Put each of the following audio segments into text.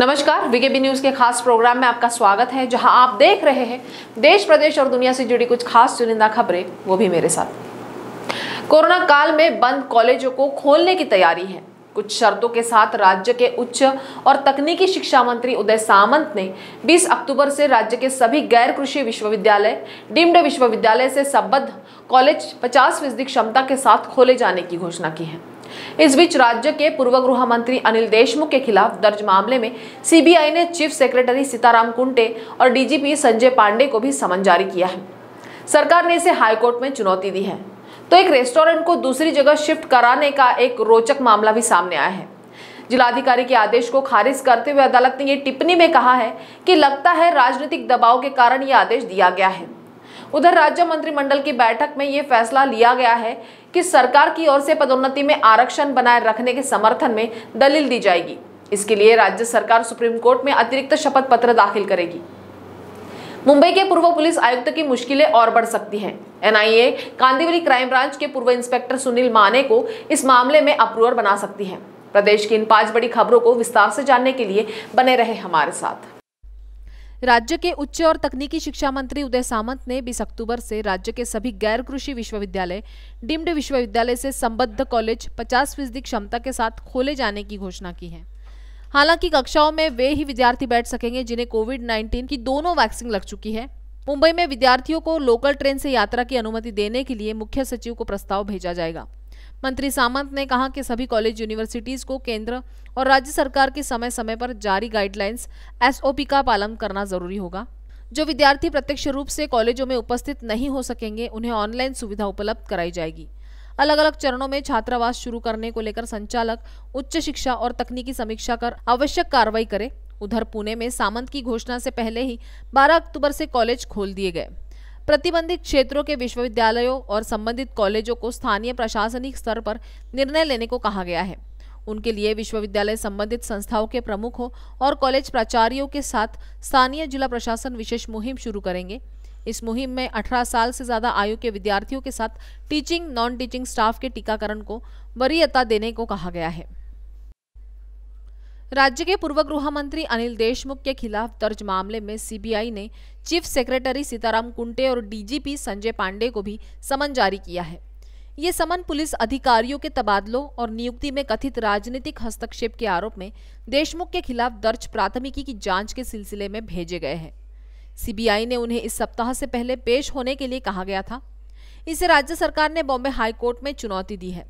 नमस्कार VKB news के खास प्रोग्राम में आपका स्वागत है जहां आप देख रहे हैं देश प्रदेश और दुनिया से जुड़ी कुछ खास चुनिंदा खबरें वो भी मेरे साथ कोरोना काल में बंद कॉलेजों को खोलने की तैयारी है कुछ शर्तों के साथ राज्य के उच्च और तकनीकी शिक्षा मंत्री उदय सामंत ने 20 अक्टूबर से राज्य के सभी गैर कृषि विश्वविद्यालय डीम्ड विश्वविद्यालय से संबद्ध कॉलेज 50 फीसदी क्षमता के साथ खोले जाने की घोषणा की है इस बीच राज्य के पूर्व गृह मंत्री अनिल देशमुख के खिलाफ दर्ज मामले में सीबीआई ने चीफ सेक्रेटरी सीताराम कुंटे और डीजीपी संजय पांडे को भी समन जारी किया है सरकार ने इसे हाईकोर्ट में चुनौती दी है तो एक रेस्टोरेंट को दूसरी जगह शिफ्ट कराने का एक रोचक मामला भी सामने आया है जिलाधिकारी के आदेश को खारिज करते हुए अदालत ने ये टिप्पणी में कहा है कि लगता है राजनीतिक दबाव के कारण ये आदेश दिया गया है उधर राज्य मंत्रिमंडल की बैठक में ये फैसला लिया गया है कि सरकार की ओर से पदोन्नति में आरक्षण बनाए रखने के समर्थन में दलील दी जाएगी इसके लिए राज्य सरकार सुप्रीम कोर्ट में अतिरिक्त शपथ पत्र दाखिल करेगी मुंबई के पूर्व पुलिस आयुक्त की मुश्किलें और बढ़ सकती हैं एनआईए कांदीवली क्राइम ब्रांच के पूर्व इंस्पेक्टर सुनील माने को इस मामले में अप्रूवर बना सकती है प्रदेश की इन पांच बड़ी खबरों को विस्तार से जानने के लिए बने रहे हमारे साथ राज्य के उच्च और तकनीकी शिक्षा मंत्री उदय सामंत ने 20 अक्टूबर से राज्य के सभी गैर कृषि विश्वविद्यालय डिम्ड विश्वविद्यालय से संबद्ध कॉलेज 50 फीसदी क्षमता के साथ खोले जाने की घोषणा की है हालांकि कक्षाओं में वे ही विद्यार्थी बैठ सकेंगे जिन्हें कोविड 19 की दोनों वैक्सीन लग चुकी है मुंबई में विद्यार्थियों को लोकल ट्रेन से यात्रा की अनुमति देने के लिए मुख्य सचिव को प्रस्ताव भेजा जाएगा मंत्री सामंत ने कहा कि सभी कॉलेज यूनिवर्सिटीज को केंद्र और राज्य सरकार के समय समय पर जारी गाइडलाइंस एसओपी का पालन करना जरूरी होगा जो विद्यार्थी प्रत्यक्ष रूप से कॉलेजों में उपस्थित नहीं हो सकेंगे उन्हें ऑनलाइन सुविधा उपलब्ध कराई जाएगी अलग अलग चरणों में छात्रावास शुरू करने को लेकर संचालक उच्च शिक्षा और तकनीकी समीक्षा कर आवश्यक कार्रवाई करे उधर पुणे में सामंत की घोषणा से पहले ही 12 अक्टूबर से कॉलेज खोल दिए गए प्रतिबंधित क्षेत्रों के विश्वविद्यालयों और संबंधित कॉलेजों को स्थानीय प्रशासनिक स्तर पर निर्णय लेने को कहा गया है उनके लिए विश्वविद्यालय संबंधित संस्थाओं के प्रमुखों और कॉलेज प्राचार्यों के साथ स्थानीय जिला प्रशासन विशेष मुहिम शुरू करेंगे इस मुहिम में 18 साल से ज़्यादा आयु के विद्यार्थियों के साथ टीचिंग नॉन टीचिंग स्टाफ के टीकाकरण को वरीयता देने को कहा गया है राज्य के पूर्व गृह मंत्री अनिल देशमुख के खिलाफ दर्ज मामले में सीबीआई ने चीफ सेक्रेटरी सीताराम कुंटे और डीजीपी संजय पांडे को भी समन जारी किया है ये समन पुलिस अधिकारियों के तबादलों और नियुक्ति में कथित राजनीतिक हस्तक्षेप के आरोप में देशमुख के खिलाफ दर्ज प्राथमिकी की जांच के सिलसिले में भेजे गए हैं सीबीआई ने उन्हें इस सप्ताह से पहले पेश होने के लिए कहा गया था इसे राज्य सरकार ने बॉम्बे हाईकोर्ट में चुनौती दी है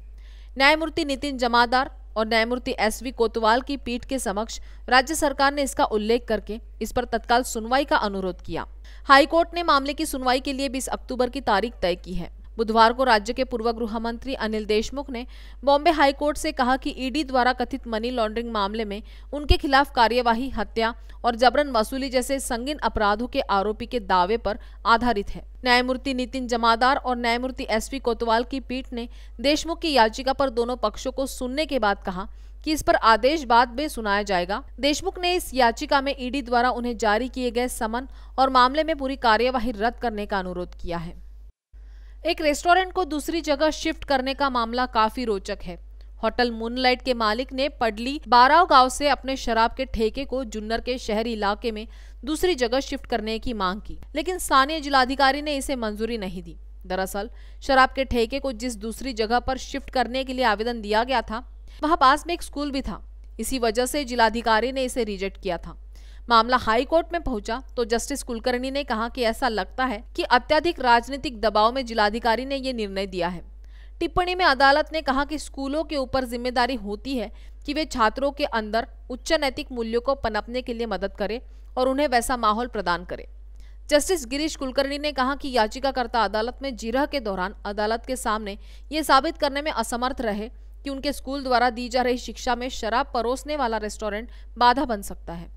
न्यायमूर्ति नितिन जमादार और न्यायमूर्ति एस वी कोतवाल की पीठ के समक्ष राज्य सरकार ने इसका उल्लेख करके इस पर तत्काल सुनवाई का अनुरोध किया हाईकोर्ट ने मामले की सुनवाई के लिए बीस अक्टूबर की तारीख तय की है बुधवार को राज्य के पूर्व गृह मंत्री अनिल देशमुख ने बॉम्बे हाईकोर्ट से कहा कि ईडी द्वारा कथित मनी लॉन्ड्रिंग मामले में उनके खिलाफ कार्यवाही हत्या और जबरन वसूली जैसे संगीन अपराधों के आरोपी के दावे पर आधारित है न्यायमूर्ति नितिन जमादार और न्यायमूर्ति एसपी कोतवाल की पीठ ने देशमुख की याचिका पर दोनों पक्षों को सुनने के बाद कहा कि इस पर आदेश बाद में सुनाया जाएगा देशमुख ने इस याचिका में ईडी द्वारा उन्हें जारी किए गए समन और मामले में पूरी कार्यवाही रद्द करने का अनुरोध किया है एक रेस्टोरेंट को दूसरी जगह शिफ्ट करने का मामला काफी रोचक है होटल मूनलाइट के मालिक ने पडली बाराव गांव से अपने शराब के ठेके को जुन्नर के शहरी इलाके में दूसरी जगह शिफ्ट करने की मांग की लेकिन स्थानीय जिलाधिकारी ने इसे मंजूरी नहीं दी दरअसल शराब के ठेके को जिस दूसरी जगह पर शिफ्ट करने के लिए आवेदन दिया गया था वहां पास में एक स्कूल भी था इसी वजह से जिलाधिकारी ने इसे रिजेक्ट किया था मामला हाई कोर्ट में पहुंचा तो जस्टिस कुलकर्णी ने कहा कि ऐसा लगता है कि अत्यधिक राजनीतिक दबाव में जिलाधिकारी ने ये निर्णय दिया है टिप्पणी में अदालत ने कहा कि स्कूलों के ऊपर जिम्मेदारी होती है कि वे छात्रों के अंदर उच्च नैतिक मूल्यों को पनपने के लिए मदद करें और उन्हें वैसा माहौल प्रदान करें जस्टिस गिरीश कुलकर्णी ने कहा कि याचिकाकर्ता अदालत में जिरह के दौरान अदालत के सामने ये साबित करने में असमर्थ रहे कि उनके स्कूल द्वारा दी जा रही शिक्षा में शराब परोसने वाला रेस्टोरेंट बाधा बन सकता है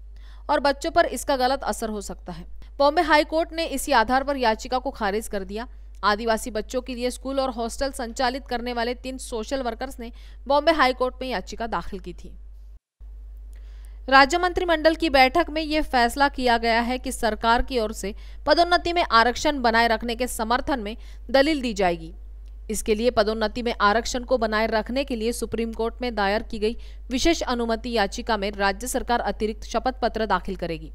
और बच्चों पर इसका गलत असर हो सकता है बॉम्बे हाईकोर्ट ने इसी आधार पर याचिका को खारिज कर दिया आदिवासी बच्चों के लिए स्कूल और हॉस्टल संचालित करने वाले तीन सोशल वर्कर्स ने बॉम्बे हाईकोर्ट में याचिका दाखिल की थी राज्य मंत्रिमंडल की बैठक में यह फैसला किया गया है कि सरकार की ओर से पदोन्नति में आरक्षण बनाए रखने के समर्थन में दलील दी जाएगी इसके लिए पदोन्नति में आरक्षण को बनाए रखने के लिए सुप्रीम कोर्ट में दायर की गई विशेष अनुमति याचिका में राज्य सरकार अतिरिक्त शपथ पत्र दाखिल करेगी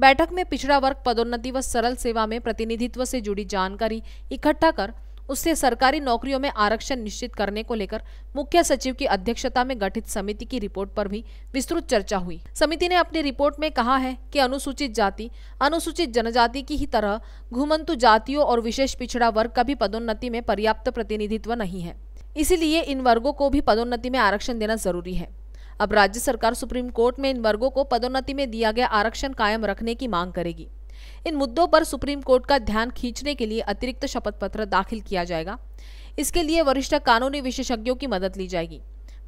बैठक में पिछड़ा वर्ग पदोन्नति व सरल सेवा में प्रतिनिधित्व से जुड़ी जानकारी इकट्ठा कर उससे सरकारी नौकरियों में आरक्षण निश्चित करने को लेकर मुख्य सचिव की अध्यक्षता में गठित समिति की रिपोर्ट पर भी विस्तृत चर्चा हुई समिति ने अपनी रिपोर्ट में कहा है कि अनुसूचित जाति अनुसूचित जनजाति की ही तरह घुमंतु जातियों और विशेष पिछड़ा वर्ग का भी पदोन्नति में पर्याप्त प्रतिनिधित्व नहीं है इसीलिए इन वर्गो को भी पदोन्नति में आरक्षण देना जरूरी है अब राज्य सरकार सुप्रीम कोर्ट में इन वर्गों को पदोन्नति में दिया गया आरक्षण कायम रखने की मांग करेगी इन मुद्दों पर सुप्रीम कोर्ट का ध्यान खींचने के लिए अतिरिक्त शपथ पत्र दाखिल किया जाएगा इसके लिए वरिष्ठ कानूनी विशेषज्ञों की मदद ली जाएगी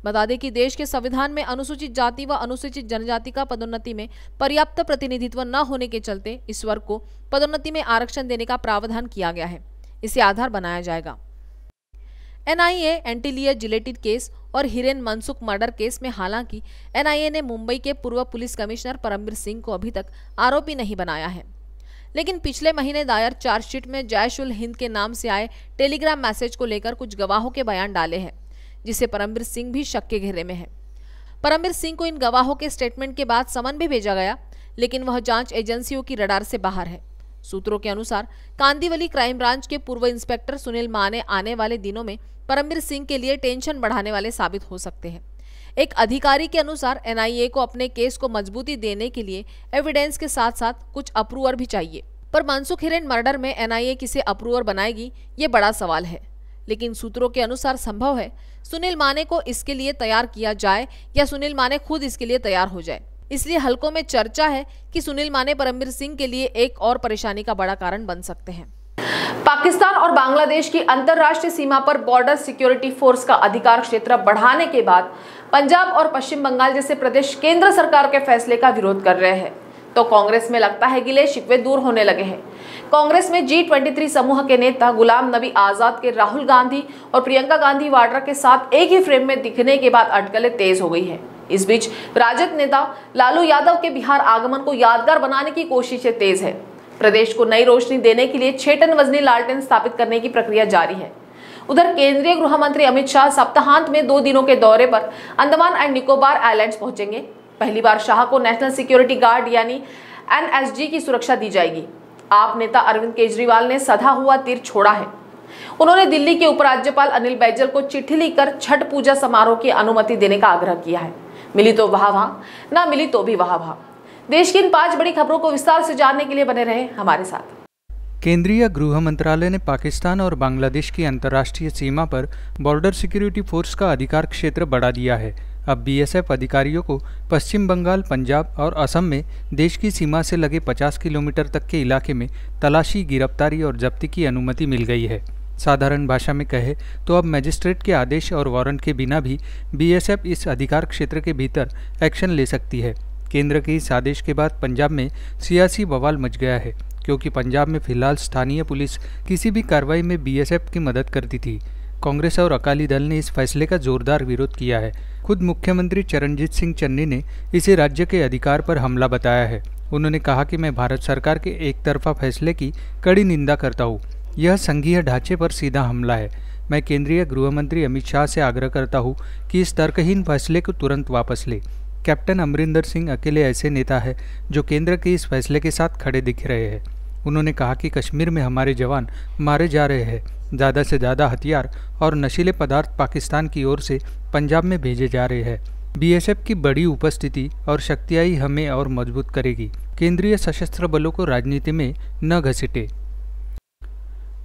बता दें कि देश के संविधान में अनुसूचित जाति व अनुसूचित जनजाति का पदोन्नति में पर्याप्त प्रतिनिधित्व न होने के चलते इस वर्ग को पदोन्नति में आरक्षण देने का प्रावधान किया गया है इसे आधार बनाया जाएगा एनआईए एंटीलियर जिलेटिड केस और हिरेन मनसुख मर्डर केस में हालांकि एनआईए ने मुंबई के पूर्व पुलिस कमिश्नर परमवीर सिंह को अभी तक आरोपी नहीं बनाया है लेकिन पिछले महीने दायर चार्जशीट में जैश उल हिंद के नाम से आए टेलीग्राम मैसेज को लेकर कुछ गवाहों के बयान डाले हैं जिसे परमवीर सिंह भी शक के घेरे में है परमवीर सिंह को इन गवाहों के स्टेटमेंट के बाद समन भी भेजा गया लेकिन वह जांच एजेंसियों की रडार से बाहर है सूत्रों के अनुसार कांदीवली क्राइम ब्रांच के पूर्व इंस्पेक्टर सुनील माने आने वाले दिनों में परमवीर सिंह के लिए टेंशन बढ़ाने वाले साबित हो सकते हैं एक अधिकारी के अनुसार एनआईए को अपने केस को मजबूती देने के लिए एविडेंस के साथ साथ कुछ अप्रूवर भी चाहिए पर मनसुख हिरेन मर्डर में एनआईए किसे अप्रूवर बनाएगी ये बड़ा सवाल है लेकिन सूत्रों के अनुसार संभव है सुनील माने को इसके लिए तैयार किया जाए या सुनील माने खुद इसके लिए तैयार हो जाए इसलिए हलकों में चर्चा है कि सुनील माने परमवीर सिंह के लिए एक और परेशानी का बड़ा कारण बन सकते हैं पाकिस्तान और बांग्लादेश की अंतर्राष्ट्रीय सीमा पर बॉर्डर सिक्योरिटी फोर्स का अधिकार क्षेत्र बढ़ाने के बाद पंजाब और पश्चिम बंगाल जैसे प्रदेश केंद्र सरकार के फैसले का विरोध कर रहे हैं तो कांग्रेस में लगता है गिले शिकवे दूर होने लगे हैं कांग्रेस में जी ट्वेंटी समूह के नेता गुलाम नबी आजाद के राहुल गांधी और प्रियंका गांधी वाड्रा के साथ एक ही फ्रेम में दिखने के बाद अटकलें तेज हो गई है इस बीच राजद नेता लालू यादव के बिहार आगमन को यादगार बनाने की कोशिशें तेज है प्रदेश को नई रोशनी देने के लिए छेटन वजनी लालटेन स्थापित करने की प्रक्रिया जारी है उधर केंद्रीय गृह मंत्री अमित शाह सप्ताहांत में दो दिनों के दौरे पर अंडमान एंड निकोबार आइलैंड पहुंचेंगे पहली बार शाह को नेशनल सिक्योरिटी गार्ड यानी एनएसजी की सुरक्षा दी जाएगी आप नेता अरविंद केजरीवाल ने सधा हुआ तीर छोड़ा है उन्होंने दिल्ली के उपराज्यपाल अनिल बैजल को चिट्ठी लिखकर छठ पूजा समारोह की अनुमति देने का आग्रह किया है मिली तो वहा वहा ना मिली तो भी वहा वहा देश की इन पांच बड़ी खबरों को विस्तार से जानने के लिए बने रहे हमारे साथ केंद्रीय गृह मंत्रालय ने पाकिस्तान और बांग्लादेश की अंतर्राष्ट्रीय सीमा पर बॉर्डर सिक्योरिटी फोर्स का अधिकार क्षेत्र बढ़ा दिया है अब बीएसएफ अधिकारियों को पश्चिम बंगाल पंजाब और असम में देश की सीमा से लगे 50 किलोमीटर तक के इलाके में तलाशी गिरफ्तारी और जब्ती की अनुमति मिल गई है साधारण भाषा में कहे तो अब मजिस्ट्रेट के आदेश और वारंट के बिना भी बीएसएफ इस अधिकार क्षेत्र के भीतर एक्शन ले सकती है केंद्र के इस आदेश के बाद पंजाब में सियासी बवाल मच गया है क्योंकि पंजाब में फिलहाल स्थानीय पुलिस किसी भी कार्रवाई में बीएसएफ की मदद करती थी कांग्रेस और अकाली दल ने इस फैसले का जोरदार विरोध किया है खुद मुख्यमंत्री चरणजीत सिंह चन्नी ने इसे राज्य के अधिकार पर हमला बताया है उन्होंने कहा कि मैं भारत सरकार के एक तरफा फैसले की कड़ी निंदा करता हूँ यह संघीय ढांचे पर सीधा हमला है मैं केंद्रीय गृह मंत्री अमित शाह से आग्रह करता हूँ कि इस तर्कहीन फैसले को तुरंत वापस ले कैप्टन अमरिंदर सिंह अकेले ऐसे नेता है जो केंद्र के इस फैसले के साथ खड़े दिख रहे हैं उन्होंने कहा कि कश्मीर में हमारे जवान मारे जा रहे हैं ज़्यादा से ज़्यादा हथियार और नशीले पदार्थ पाकिस्तान की ओर से पंजाब में भेजे जा रहे हैं बीएसएफ की बड़ी उपस्थिति और शक्तियाई हमें और मजबूत करेगी केंद्रीय सशस्त्र बलों को राजनीति में न घसीटे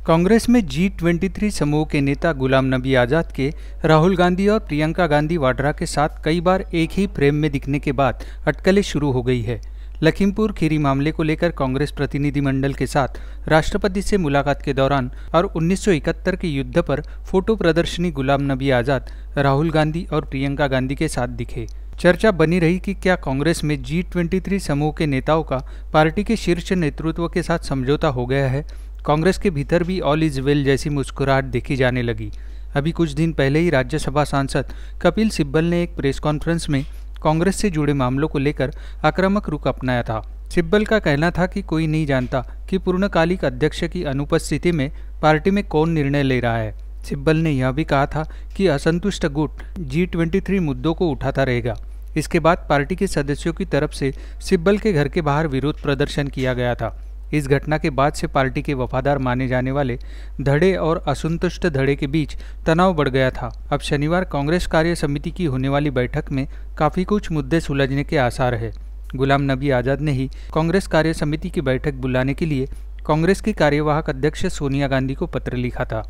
कांग्रेस में जी ट्वेंटी समूह के नेता गुलाम नबी आज़ाद के राहुल गांधी और प्रियंका गांधी वाड्रा के साथ कई बार एक ही फ्रेम में दिखने के बाद अटकलें शुरू हो गई है लखीमपुर खीरी मामले को लेकर कांग्रेस प्रतिनिधिमंडल के साथ राष्ट्रपति से मुलाकात के दौरान और 1971 के युद्ध पर फोटो प्रदर्शनी गुलाम नबी आज़ाद राहुल गांधी और प्रियंका गांधी के साथ दिखे चर्चा बनी रही कि क्या कांग्रेस में जी ट्वेंटी समूह के नेताओं का पार्टी के शीर्ष नेतृत्व के साथ समझौता हो गया है कांग्रेस के भीतर भी ऑल इज वेल जैसी मुस्कुराहट देखी जाने लगी अभी कुछ दिन पहले ही राज्यसभा सांसद कपिल सिब्बल ने एक प्रेस कॉन्फ्रेंस में कांग्रेस से जुड़े मामलों को लेकर आक्रामक रुख अपनाया था सिब्बल का कहना था कि कोई नहीं जानता कि पूर्णकालिक अध्यक्ष की अनुपस्थिति में पार्टी में कौन निर्णय ले रहा है सिब्बल ने यह भी कहा था कि असंतुष्ट गुट जी ट्वेंटी थ्री मुद्दों को उठाता रहेगा इसके बाद पार्टी के सदस्यों की तरफ से सिब्बल के घर के बाहर विरोध प्रदर्शन किया गया था इस घटना के बाद से पार्टी के वफादार माने जाने वाले धड़े और असंतुष्ट धड़े के बीच तनाव बढ़ गया था अब शनिवार कांग्रेस कार्य समिति की होने वाली बैठक में काफ़ी कुछ मुद्दे सुलझने के आसार है गुलाम नबी आज़ाद ने ही कांग्रेस कार्य समिति की बैठक बुलाने के लिए कांग्रेस की कार्यवाहक अध्यक्ष सोनिया गांधी को पत्र लिखा था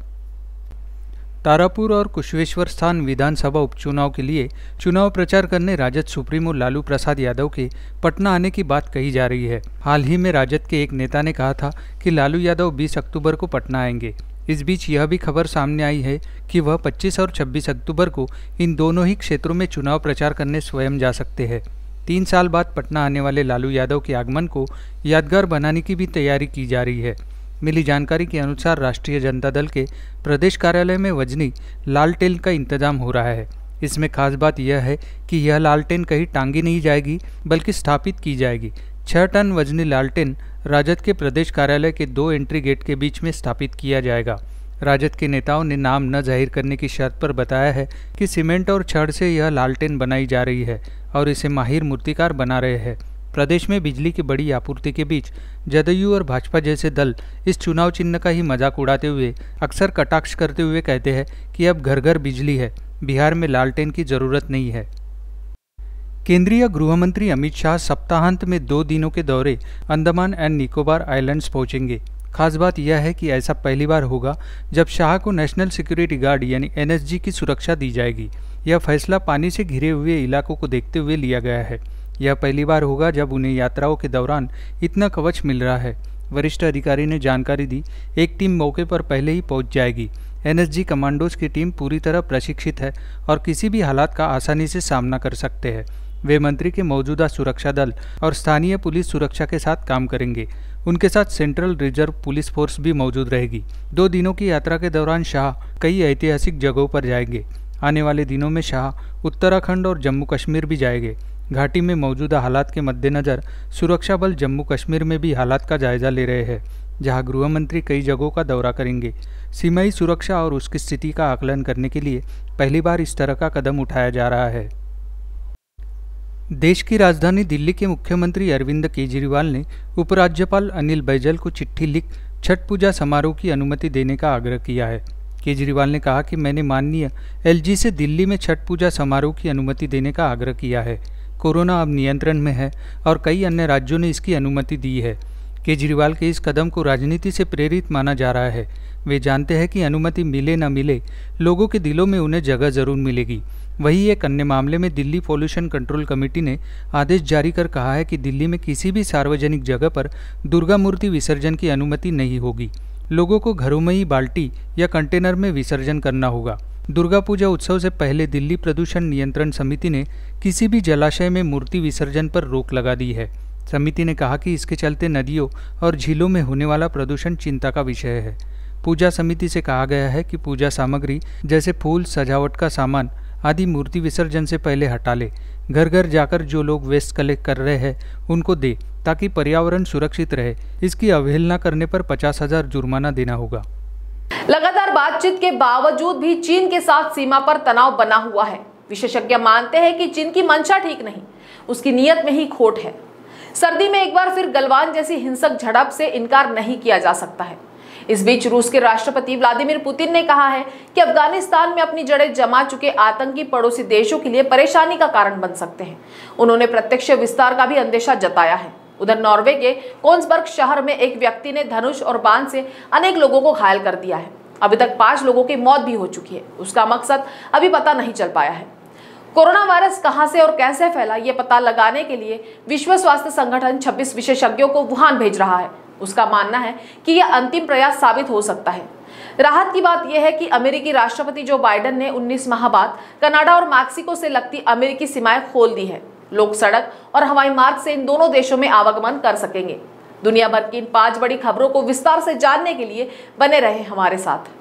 तारापुर और कुशवेश्वर स्थान विधानसभा उपचुनाव के लिए चुनाव प्रचार करने राजद सुप्रीमो लालू प्रसाद यादव के पटना आने की बात कही जा रही है हाल ही में राजद के एक नेता ने कहा था कि लालू यादव 20 अक्टूबर को पटना आएंगे इस बीच यह भी खबर सामने आई है कि वह 25 और 26 अक्टूबर को इन दोनों ही क्षेत्रों में चुनाव प्रचार करने स्वयं जा सकते हैं तीन साल बाद पटना आने वाले लालू यादव के आगमन को यादगार बनाने की भी तैयारी की जा रही है मिली जानकारी के अनुसार राष्ट्रीय जनता दल के प्रदेश कार्यालय में वजनी लालटेन का इंतजाम हो रहा है इसमें खास बात यह है कि यह लालटेन कहीं टांगी नहीं जाएगी बल्कि स्थापित की जाएगी छः टन वजनी लालटेन राजद के प्रदेश कार्यालय के दो एंट्री गेट के बीच में स्थापित किया जाएगा राजद के नेताओं ने नाम न जाहिर करने की शर्त पर बताया है कि सीमेंट और छड़ से यह लालटेन बनाई जा रही है और इसे माहिर मूर्तिकार बना रहे हैं प्रदेश में बिजली की बड़ी आपूर्ति के बीच जदयू और भाजपा जैसे दल इस चुनाव चिन्ह का ही मजाक उड़ाते हुए अक्सर कटाक्ष करते हुए कहते हैं कि अब घर घर बिजली है बिहार में लालटेन की जरूरत नहीं है केंद्रीय गृहमंत्री अमित शाह सप्ताहांत में दो दिनों के दौरे अंडमान एंड निकोबार आइलैंड्स पहुंचेंगे खास बात यह है कि ऐसा पहली बार होगा जब शाह को नेशनल सिक्योरिटी गार्ड यानी एनएसजी की सुरक्षा दी जाएगी यह फैसला पानी से घिरे हुए इलाकों को देखते हुए लिया गया है यह पहली बार होगा जब उन्हें यात्राओं के दौरान इतना कवच मिल रहा है वरिष्ठ अधिकारी ने जानकारी दी एक टीम मौके पर पहले ही पहुंच जाएगी एनएसजी कमांडोज की टीम पूरी तरह प्रशिक्षित है और किसी भी हालात का आसानी से सामना कर सकते हैं वे मंत्री के मौजूदा सुरक्षा दल और स्थानीय पुलिस सुरक्षा के साथ काम करेंगे उनके साथ सेंट्रल रिजर्व पुलिस फोर्स भी मौजूद रहेगी दो दिनों की यात्रा के दौरान शाह कई ऐतिहासिक जगहों पर जाएंगे आने वाले दिनों में शाह उत्तराखंड और जम्मू कश्मीर भी जाएंगे घाटी में मौजूदा हालात के मद्देनज़र सुरक्षा बल जम्मू कश्मीर में भी हालात का जायजा ले रहे हैं जहां गृह मंत्री कई जगहों का दौरा करेंगे सीमाई सुरक्षा और उसकी स्थिति का आकलन करने के लिए पहली बार इस तरह का कदम उठाया जा रहा है देश की राजधानी दिल्ली के मुख्यमंत्री अरविंद केजरीवाल ने उपराज्यपाल अनिल बैजल को चिट्ठी लिख छठ पूजा समारोह की अनुमति देने का आग्रह किया है केजरीवाल ने कहा कि मैंने माननीय एलजी से दिल्ली में छठ पूजा समारोह की अनुमति देने का आग्रह किया है कोरोना अब नियंत्रण में है और कई अन्य राज्यों ने इसकी अनुमति दी है केजरीवाल के इस कदम को राजनीति से प्रेरित माना जा रहा है वे जानते हैं कि अनुमति मिले न मिले लोगों के दिलों में उन्हें जगह जरूर मिलेगी वहीं एक अन्य मामले में दिल्ली पॉल्यूशन कंट्रोल कमेटी ने आदेश जारी कर कहा है कि दिल्ली में किसी भी सार्वजनिक जगह पर दुर्गा मूर्ति विसर्जन की अनुमति नहीं होगी लोगों को घरों में ही बाल्टी या कंटेनर में विसर्जन करना होगा दुर्गा पूजा उत्सव से पहले दिल्ली प्रदूषण नियंत्रण समिति ने किसी भी जलाशय में मूर्ति विसर्जन पर रोक लगा दी है समिति ने कहा कि इसके चलते नदियों और झीलों में होने वाला प्रदूषण चिंता का विषय है पूजा समिति से कहा गया है कि पूजा सामग्री जैसे फूल सजावट का सामान आदि मूर्ति विसर्जन से पहले हटा ले घर घर जाकर जो लोग वेस्ट कलेक्ट कर रहे हैं उनको दे ताकि पर्यावरण सुरक्षित रहे इसकी अवहेलना करने पर पचास हजार जुर्माना देना होगा लगातार बातचीत के बावजूद भी चीन के साथ सीमा पर तनाव बना हुआ है विशेषज्ञ मानते हैं कि चीन की मंशा ठीक नहीं उसकी नीयत में ही खोट है सर्दी में एक बार फिर गलवान जैसी हिंसक झड़प से इनकार नहीं किया जा सकता है इस बीच रूस के राष्ट्रपति व्लादिमीर पुतिन ने कहा है कि अफगानिस्तान में अपनी जड़ें जमा चुके आतंकी पड़ोसी देशों के लिए परेशानी का कारण बन सकते हैं उन्होंने प्रत्यक्ष विस्तार का भी अंदेशा जताया है उधर नॉर्वे के कोन्सबर्ग शहर में एक व्यक्ति ने धनुष और बाण से अनेक लोगों को घायल कर दिया है अभी तक पांच लोगों की मौत भी हो चुकी है उसका मकसद अभी पता नहीं चल पाया है कोरोना वायरस कहां से और कैसे फैला ये पता लगाने के लिए विश्व स्वास्थ्य संगठन 26 विशेषज्ञों को वुहान भेज रहा है उसका मानना है कि यह अंतिम प्रयास साबित हो सकता है राहत की बात यह है कि अमेरिकी राष्ट्रपति जो बाइडन ने 19 माह बाद कनाडा और मैक्सिको से लगती अमेरिकी सीमाएं खोल दी है लोग सड़क और हवाई मार्ग से इन दोनों देशों में आवागमन कर सकेंगे दुनिया भर की इन पांच बड़ी खबरों को विस्तार से जानने के लिए बने रहे हमारे साथ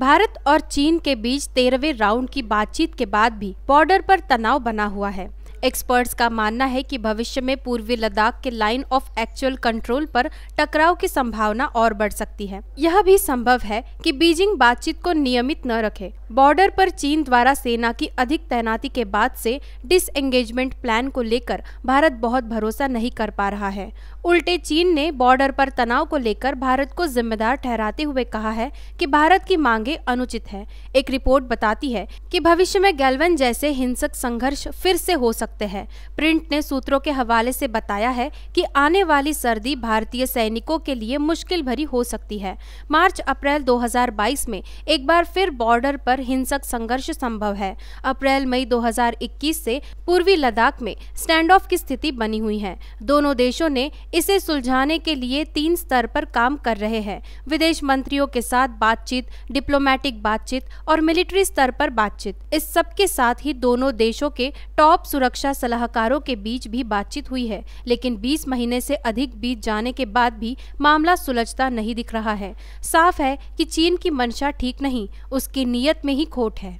भारत और चीन के बीच तेरहवे राउंड की बातचीत के बाद भी बॉर्डर पर तनाव बना हुआ है एक्सपर्ट्स का मानना है कि भविष्य में पूर्वी लद्दाख के लाइन ऑफ एक्चुअल कंट्रोल पर टकराव की संभावना और बढ़ सकती है यह भी संभव है कि बीजिंग बातचीत को नियमित न रखे बॉर्डर पर चीन द्वारा सेना की अधिक तैनाती के बाद से डिसएंगेजमेंट प्लान को लेकर भारत बहुत भरोसा नहीं कर पा रहा है उल्टे चीन ने बॉर्डर पर तनाव को लेकर भारत को जिम्मेदार ठहराते हुए कहा है कि भारत की मांगे अनुचित है एक रिपोर्ट बताती है कि भविष्य में गैलवन जैसे हिंसक संघर्ष फिर से हो सकता सकते हैं प्रिंट ने सूत्रों के हवाले से बताया है कि आने वाली सर्दी भारतीय सैनिकों के लिए मुश्किल भरी हो सकती है मार्च अप्रैल 2022 में एक बार फिर बॉर्डर पर हिंसक संघर्ष संभव है अप्रैल मई 2021 से पूर्वी लद्दाख में स्टैंड ऑफ की स्थिति बनी हुई है दोनों देशों ने इसे सुलझाने के लिए तीन स्तर पर काम कर रहे हैं विदेश मंत्रियों के साथ बातचीत डिप्लोमेटिक बातचीत और मिलिट्री स्तर पर बातचीत इस सब के साथ ही दोनों देशों के टॉप सुरक्षा सुरक्षा सलाहकारों के बीच भी बातचीत हुई है लेकिन 20 महीने से अधिक बीत जाने के बाद भी मामला सुलझता नहीं दिख रहा है साफ है कि चीन की मंशा ठीक नहीं उसकी नीयत में ही खोट है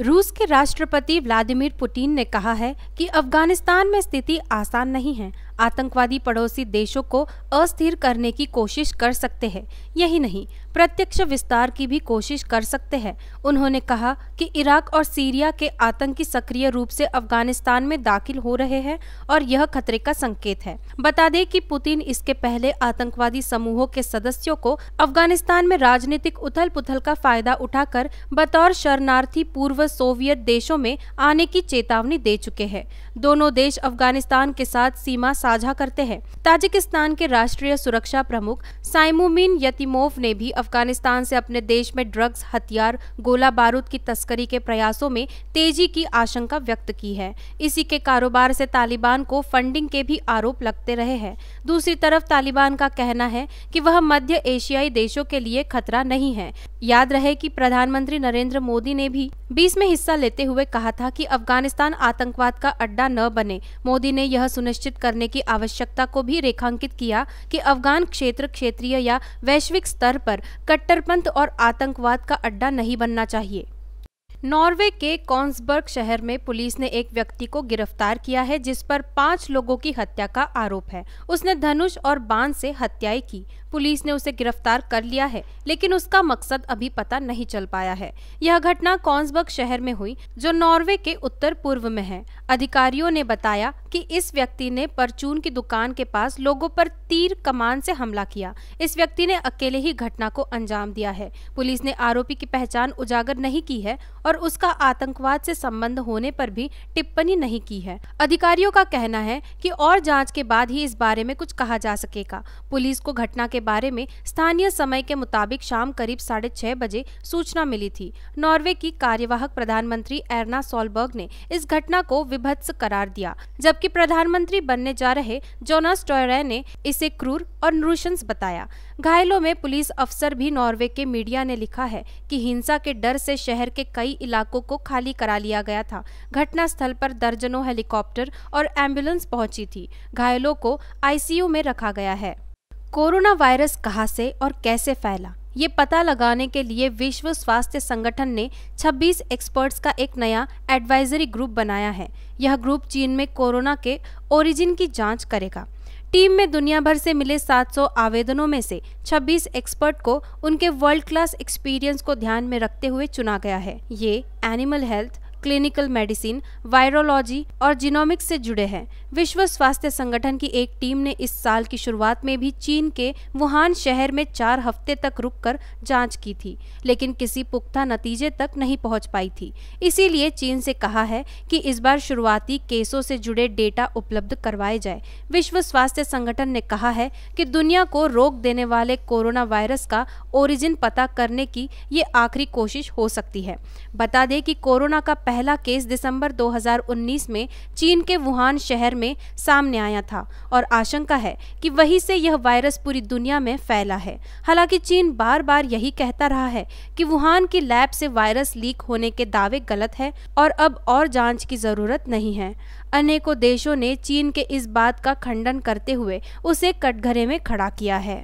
रूस के राष्ट्रपति व्लादिमीर पुतिन ने कहा है कि अफगानिस्तान में स्थिति आसान नहीं है आतंकवादी पड़ोसी देशों को अस्थिर करने की कोशिश कर सकते हैं यही नहीं प्रत्यक्ष विस्तार की भी कोशिश कर सकते हैं उन्होंने कहा कि इराक और सीरिया के आतंकी सक्रिय रूप से अफगानिस्तान में दाखिल हो रहे हैं और यह खतरे का संकेत है बता दें कि पुतिन इसके पहले आतंकवादी समूहों के सदस्यों को अफगानिस्तान में राजनीतिक उथल पुथल का फायदा उठाकर बतौर शरणार्थी पूर्व सोवियत देशों में आने की चेतावनी दे चुके हैं दोनों देश अफगानिस्तान के साथ सीमा साझा करते हैं ताजिकिस्तान के राष्ट्रीय सुरक्षा प्रमुख साइमोमिन यतिमोव ने भी अफगानिस्तान से अपने देश में ड्रग्स हथियार गोला बारूद की तस्करी के प्रयासों में तेजी की आशंका व्यक्त की है इसी के कारोबार से तालिबान को फंडिंग के भी आरोप लगते रहे हैं दूसरी तरफ तालिबान का कहना है कि वह मध्य एशियाई देशों के लिए खतरा नहीं है याद रहे कि प्रधानमंत्री नरेंद्र मोदी ने भी बीस में हिस्सा लेते हुए कहा था कि अफगानिस्तान आतंकवाद का अड्डा न बने मोदी ने यह सुनिश्चित करने की आवश्यकता को भी रेखांकित किया कि अफगान क्षेत्र क्षेत्रीय या वैश्विक स्तर पर कट्टरपंथ और आतंकवाद का अड्डा नहीं बनना चाहिए नॉर्वे के कॉन्सबर्ग शहर में पुलिस ने एक व्यक्ति को गिरफ्तार किया है जिस पर पांच लोगों की हत्या का आरोप है उसने धनुष और बाण से हत्याएं की पुलिस ने उसे गिरफ्तार कर लिया है लेकिन उसका मकसद अभी पता नहीं चल पाया है यह घटना कॉन्सबर्ग शहर में हुई जो नॉर्वे के उत्तर पूर्व में है अधिकारियों ने बताया कि इस व्यक्ति ने परचून की दुकान के पास लोगों पर तीर कमान से हमला किया इस व्यक्ति ने अकेले ही घटना को अंजाम दिया है पुलिस ने आरोपी की पहचान उजागर नहीं की है और उसका आतंकवाद से संबंध होने पर भी टिप्पणी नहीं की है अधिकारियों का कहना है कि और जांच के बाद ही इस बारे में कुछ कहा जा सकेगा पुलिस को घटना के बारे में स्थानीय समय के मुताबिक शाम करीब साढ़े छह बजे सूचना मिली थी नॉर्वे की कार्यवाहक प्रधानमंत्री एरना सोलबर्ग ने इस घटना को विभत्स करार दिया जबकि प्रधानमंत्री बनने जा रहे जोनास टॉयरे ने इसे क्रूर और नृशंस बताया घायलों में पुलिस अफसर भी नॉर्वे के मीडिया ने लिखा है कि हिंसा के डर से शहर के कई इलाकों को खाली करा लिया गया था घटना स्थल पर दर्जनों हेलीकॉप्टर और एम्बुलेंस पहुंची थी घायलों को आईसीयू में रखा गया है कोरोना वायरस कहाँ से और कैसे फैला ये पता लगाने के लिए विश्व स्वास्थ्य संगठन ने 26 एक्सपर्ट्स का एक नया एडवाइजरी ग्रुप बनाया है यह ग्रुप चीन में कोरोना के ओरिजिन की जांच करेगा टीम में दुनिया भर से मिले 700 आवेदनों में से 26 एक्सपर्ट को उनके वर्ल्ड क्लास एक्सपीरियंस को ध्यान में रखते हुए चुना गया है ये animal health clinical medicine virology और जीनोमिक्स से जुड़े हैं विश्व स्वास्थ्य संगठन की एक टीम ने इस साल की शुरुआत में भी चीन के वुहान शहर में चार हफ्ते तक रुककर जांच की थी लेकिन किसी पुख्ता नतीजे तक नहीं पहुंच पाई थी इसीलिए चीन से कहा है कि इस बार शुरुआती केसों से जुड़े डेटा उपलब्ध करवाए जाए विश्व स्वास्थ्य संगठन ने कहा है कि दुनिया को रोक देने वाले कोरोना वायरस का ओरिजिन पता करने की ये आखिरी कोशिश हो सकती है बता दें कि कोरोना का पहला केस दिसंबर 2019 में चीन के वुहान शहर में सामने आया था और आशंका है कि वहीं से यह वायरस पूरी दुनिया में फैला है हालांकि चीन बार बार यही कहता रहा है कि वुहान की लैब से वायरस लीक होने के दावे गलत है और अब और जांच की जरूरत नहीं है अनेकों देशों ने चीन के इस बात का खंडन करते हुए उसे कटघरे में खड़ा किया है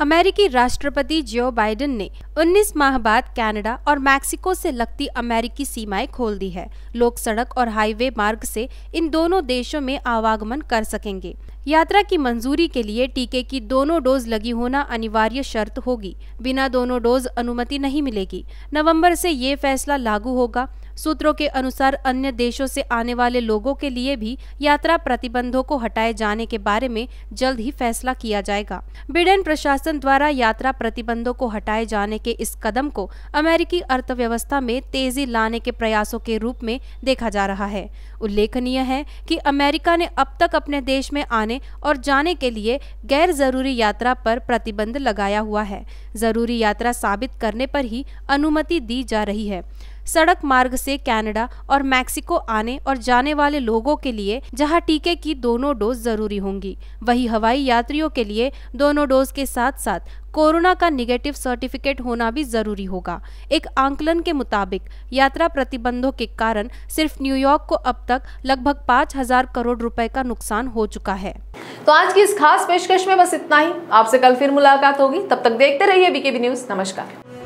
अमेरिकी राष्ट्रपति जो बाइडेन ने 19 माह बाद कनाडा और मैक्सिको से लगती अमेरिकी सीमाएं खोल दी है लोग सड़क और हाईवे मार्ग से इन दोनों देशों में आवागमन कर सकेंगे यात्रा की मंजूरी के लिए टीके की दोनों डोज लगी होना अनिवार्य शर्त होगी बिना दोनों डोज अनुमति नहीं मिलेगी नवम्बर से ये फैसला लागू होगा सूत्रों के अनुसार अन्य देशों से आने वाले लोगों के लिए भी यात्रा प्रतिबंधों को हटाए जाने के बारे में जल्द ही फैसला किया जाएगा ब्रिटेन प्रशासन द्वारा यात्रा प्रतिबंधों को हटाए जाने के इस कदम को अमेरिकी अर्थव्यवस्था में तेजी लाने के प्रयासों के रूप में देखा जा रहा है उल्लेखनीय है की अमेरिका ने अब तक अपने देश में आने और जाने के लिए गैर जरूरी यात्रा पर प्रतिबंध लगाया हुआ है जरूरी यात्रा साबित करने पर ही अनुमति दी जा रही है सड़क मार्ग से कनाडा और मैक्सिको आने और जाने वाले लोगों के लिए जहां टीके की दोनों डोज जरूरी होंगी वही हवाई यात्रियों के लिए दोनों डोज के साथ साथ कोरोना का निगेटिव सर्टिफिकेट होना भी जरूरी होगा एक आंकलन के मुताबिक यात्रा प्रतिबंधों के कारण सिर्फ न्यूयॉर्क को अब तक लगभग पाँच हजार करोड़ रुपए का नुकसान हो चुका है तो आज की इस खास पेशकश में बस इतना ही आपसे कल फिर मुलाकात होगी तब तक देखते रहिए बीकेबी न्यूज नमस्कार